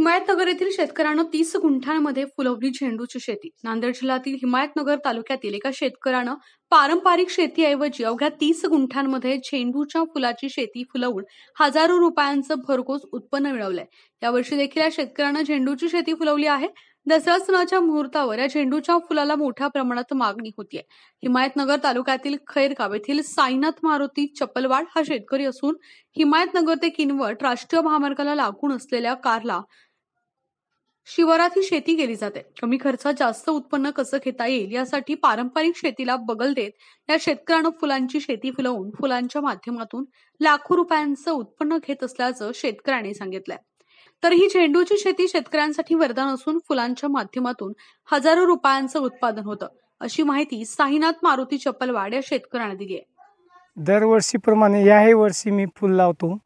हिमायतनगर येथील शेतकऱ्यानं तीस गुंठ्यांमध्ये फुलवली झेंडूची शेती नांदेड जिल्ह्यातील हिमायतनगर तालुक्यातील एका शेतकऱ्यानं पारंपरिक शेतीऐवजी अवघ्या तीस गुंठ्यांमध्ये झेंडूच्या फुलाची शेती फुलवून हजारो रुपयांचं भरघोस उत्पन्न मिळवलंय यावर्षी देखील या शेतकऱ्यानं झेंडूची शेती फुलवली आहे दसरा सणाच्या मुहूर्तावर या झेंडूच्या फुलाला मोठ्या प्रमाणात मागणी होतीये हिमायतनगर तालुक्यातील खैरगाव येथील साईनाथ मारुती चपलवाड हा शेतकरी असून हिमायतनगर ते किनवट राष्ट्रीय महामार्गाला लागून असलेल्या कारला शिवारात ही शेती केली जाते कमी खर्चात जास्त उत्पन्न कसं घेता येईल यासाठी पारंपरिक शेतीला बगल देत या शेतकऱ्यानं फुलांची शेती फुलवून फुलांच्या माध्यमातून लाखो रुपयांचं उत्पन्न घेत असल्याचं शेतकऱ्यांनी सांगितलंय तर ही झेंडूची शेती शेतकऱ्यांसाठी वरदान असून फुलांच्या माध्यमातून हजारो रुपयांचं उत्पादन होतं अशी माहिती साईनाथ मारुती चप्पलवाड या शेतकऱ्यांना दिली आहे दरवर्षीप्रमाणे याही वर्षी मी फुल लावतो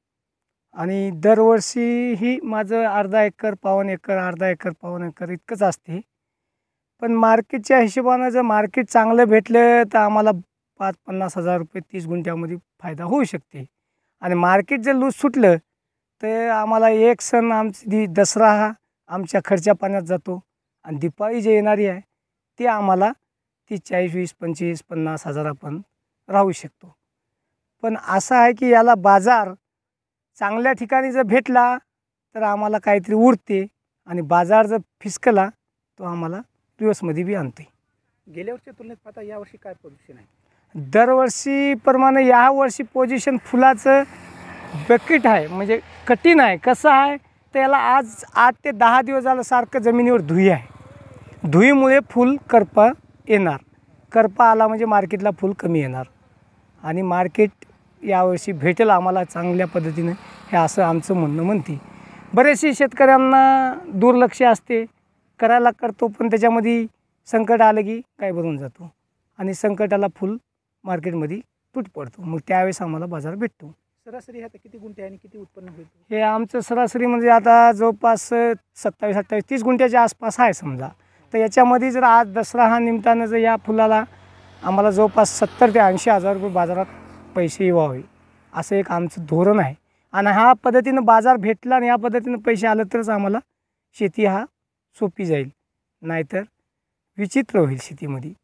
आणि दरवर्षी ही माझं अर्धा एकर पावन एकर अर्धा एकर पावन एकर इतकंच असते पण मार्केटच्या हिशोबानं जर मार्केट चांगलं भेटलं तर आम्हाला पाच पन्नास हजार रुपये तीस गुंठ्यामध्ये फायदा होऊ शकते आणि मार्केट जर लूज सुटलं तर आम्हाला एक सण आमची दसरा हा आमच्या खर्च्या पाण्यात जातो आणि दिपाळी जे येणारी आहे ते आम्हाला ती चाळीस वीस पंचवीस पन्नास हजार आपण राहू शकतो पण असं आहे की याला बाजार चांगल्या ठिकाणी जर भेटला तर आम्हाला काहीतरी उरते आणि बाजार जर फिसकला तो आम्हाला दिवसमध्ये बी आणते गेल्या वर्षी तुलनेत पाहता यावर्षी काय पोझिशन आहे दरवर्षीप्रमाणे यावर्षी पोझिशन फुलाचं बकेट आहे म्हणजे कठीण आहे कसं आहे याला आज आठ ते दहा दिवस झालं सारखं जमिनीवर धुई आहे धुईमुळे फुल करपा येणार करपा आला म्हणजे मार्केटला फुल कमी येणार आणि मार्केट यावर्षी भेटेल आम्हाला चांगल्या पद्धतीनं हे असं आमचं म्हणणं म्हणते बरेचसे शेतकऱ्यांना दुर्लक्ष असते करायला करतो पण त्याच्यामध्ये संकट आलं की काय भरून जातो आणि संकटाला फुल मार्केटमध्ये तुट पडतो मग त्यावेळेस आम्हाला बाजार भेटतो सरासरी आता किती गुंठे आणि किती उत्पन्न भेटतो हे आमचं सरासरी म्हणजे आता जवळपास सत्तावीस अठ्ठावीस तीस गुंठ्याच्या आसपास आहे समजा तर याच्यामध्ये जर आज दसरा हा निमित्तानं जर या फुलाला आम्हाला जवळपास सत्तर ते ऐंशी हजार रुपये बाजारात पैसेही व्हावे असं एक आमचं धोरण आहे आणि हा पद्धतीनं बाजार भेटला आणि ह्या पद्धतीनं पैसे आलं तरच आम्हाला शेती हा सोपी जाईल नाहीतर विचित्र होईल शेतीमध्ये